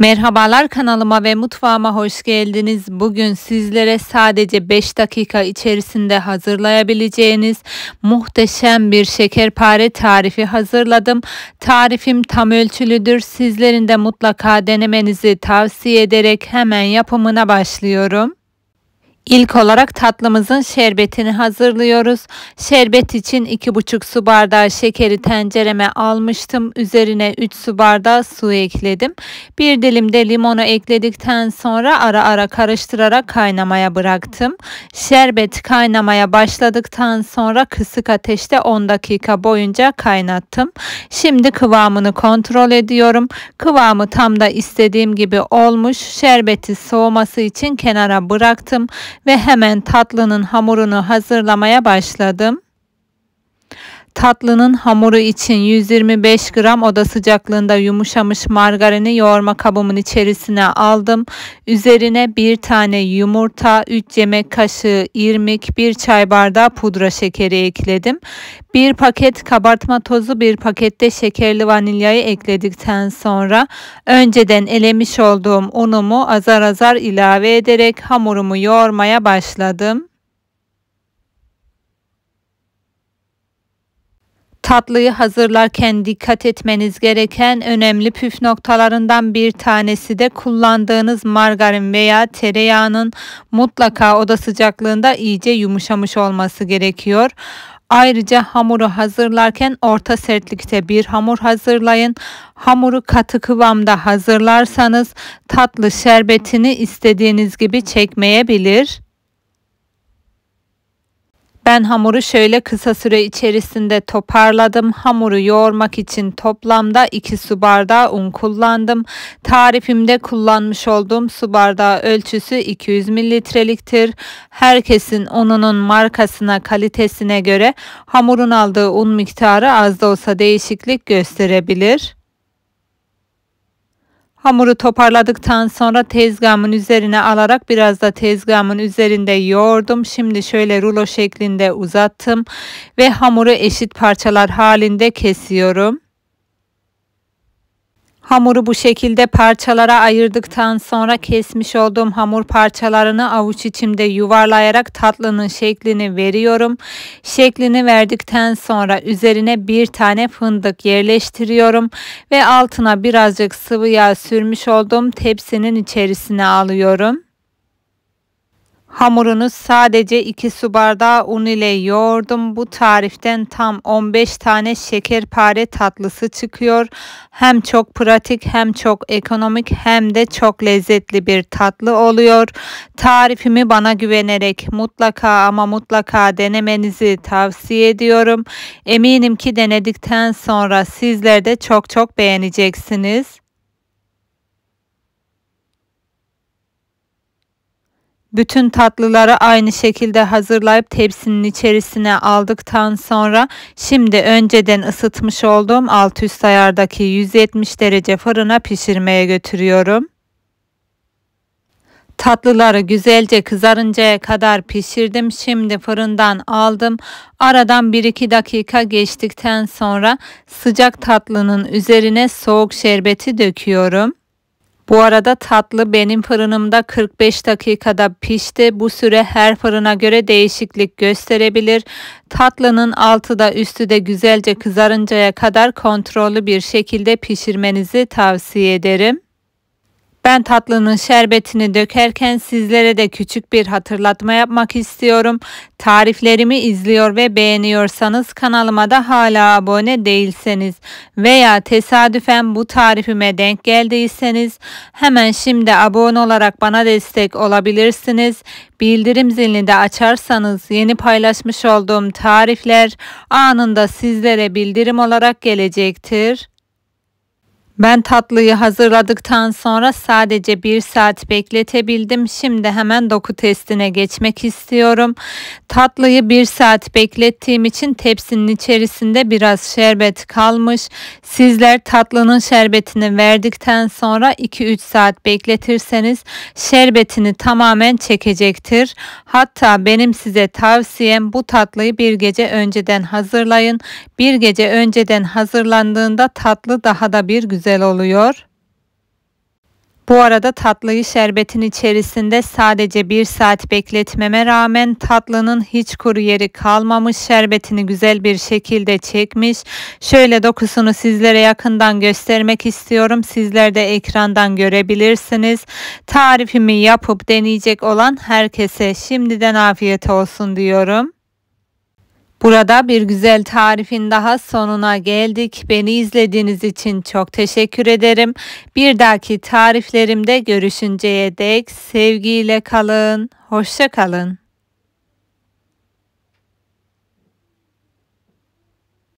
Merhabalar kanalıma ve mutfağıma hoş geldiniz. Bugün sizlere sadece 5 dakika içerisinde hazırlayabileceğiniz muhteşem bir şekerpare tarifi hazırladım. Tarifim tam ölçülüdür. Sizlerin de mutlaka denemenizi tavsiye ederek hemen yapımına başlıyorum. İlk olarak tatlımızın şerbetini hazırlıyoruz. Şerbet için 2,5 su bardağı şekeri tencereme almıştım. Üzerine 3 su bardağı su ekledim. Bir dilim de limonu ekledikten sonra ara ara karıştırarak kaynamaya bıraktım. Şerbet kaynamaya başladıktan sonra kısık ateşte 10 dakika boyunca kaynattım. Şimdi kıvamını kontrol ediyorum. Kıvamı tam da istediğim gibi olmuş. Şerbeti soğuması için kenara bıraktım ve hemen tatlının hamurunu hazırlamaya başladım. Tatlının hamuru için 125 gram oda sıcaklığında yumuşamış margarini yoğurma kabımın içerisine aldım. Üzerine bir tane yumurta, 3 yemek kaşığı irmik, 1 çay bardağı pudra şekeri ekledim. Bir paket kabartma tozu, bir pakette şekerli vanilyayı ekledikten sonra önceden elemiş olduğum unumu azar azar ilave ederek hamurumu yoğurmaya başladım. Tatlıyı hazırlarken dikkat etmeniz gereken önemli püf noktalarından bir tanesi de kullandığınız margarin veya tereyağının mutlaka oda sıcaklığında iyice yumuşamış olması gerekiyor. Ayrıca hamuru hazırlarken orta sertlikte bir hamur hazırlayın. Hamuru katı kıvamda hazırlarsanız tatlı şerbetini istediğiniz gibi çekmeyebilir. Ben hamuru şöyle kısa süre içerisinde toparladım. Hamuru yoğurmak için toplamda 2 su bardağı un kullandım. Tarifimde kullanmış olduğum su bardağı ölçüsü 200 mililitreliktir. Herkesin ununun markasına, kalitesine göre hamurun aldığı un miktarı az da olsa değişiklik gösterebilir. Hamuru toparladıktan sonra tezgahımın üzerine alarak biraz da tezgahımın üzerinde yoğurdum. Şimdi şöyle rulo şeklinde uzattım ve hamuru eşit parçalar halinde kesiyorum. Hamuru bu şekilde parçalara ayırdıktan sonra kesmiş olduğum hamur parçalarını avuç içimde yuvarlayarak tatlının şeklini veriyorum. Şeklini verdikten sonra üzerine bir tane fındık yerleştiriyorum ve altına birazcık sıvı yağ sürmüş olduğum tepsinin içerisine alıyorum. Hamurunu sadece 2 su bardağı un ile yoğurdum. Bu tariften tam 15 tane şekerpare tatlısı çıkıyor. Hem çok pratik hem çok ekonomik hem de çok lezzetli bir tatlı oluyor. Tarifimi bana güvenerek mutlaka ama mutlaka denemenizi tavsiye ediyorum. Eminim ki denedikten sonra sizler de çok çok beğeneceksiniz. Bütün tatlıları aynı şekilde hazırlayıp tepsinin içerisine aldıktan sonra şimdi önceden ısıtmış olduğum alt üst ayardaki 170 derece fırına pişirmeye götürüyorum. Tatlıları güzelce kızarıncaya kadar pişirdim. Şimdi fırından aldım. Aradan 1-2 dakika geçtikten sonra sıcak tatlının üzerine soğuk şerbeti döküyorum. Bu arada tatlı benim fırınımda 45 dakikada pişti. Bu süre her fırına göre değişiklik gösterebilir. Tatlının altı da üstü de güzelce kızarıncaya kadar kontrollü bir şekilde pişirmenizi tavsiye ederim. Ben tatlının şerbetini dökerken sizlere de küçük bir hatırlatma yapmak istiyorum. Tariflerimi izliyor ve beğeniyorsanız kanalıma da hala abone değilseniz veya tesadüfen bu tarifime denk geldiyseniz hemen şimdi abone olarak bana destek olabilirsiniz. Bildirim zilini de açarsanız yeni paylaşmış olduğum tarifler anında sizlere bildirim olarak gelecektir. Ben tatlıyı hazırladıktan sonra sadece bir saat bekletebildim. Şimdi hemen doku testine geçmek istiyorum. Tatlıyı bir saat beklettiğim için tepsinin içerisinde biraz şerbet kalmış. Sizler tatlının şerbetini verdikten sonra 2-3 saat bekletirseniz şerbetini tamamen çekecektir. Hatta benim size tavsiyem bu tatlıyı bir gece önceden hazırlayın. Bir gece önceden hazırlandığında tatlı daha da bir güzel güzel oluyor. Bu arada tatlıyı şerbetin içerisinde sadece bir saat bekletmeme rağmen tatlının hiç kuru yeri kalmamış şerbetini güzel bir şekilde çekmiş. Şöyle dokusunu sizlere yakından göstermek istiyorum. Sizler de ekrandan görebilirsiniz. Tarifimi yapıp deneyecek olan herkese şimdiden afiyet olsun diyorum. Burada bir güzel tarifin daha sonuna geldik. Beni izlediğiniz için çok teşekkür ederim. Bir dahaki tariflerimde görüşünceye dek sevgiyle kalın, hoşça kalın.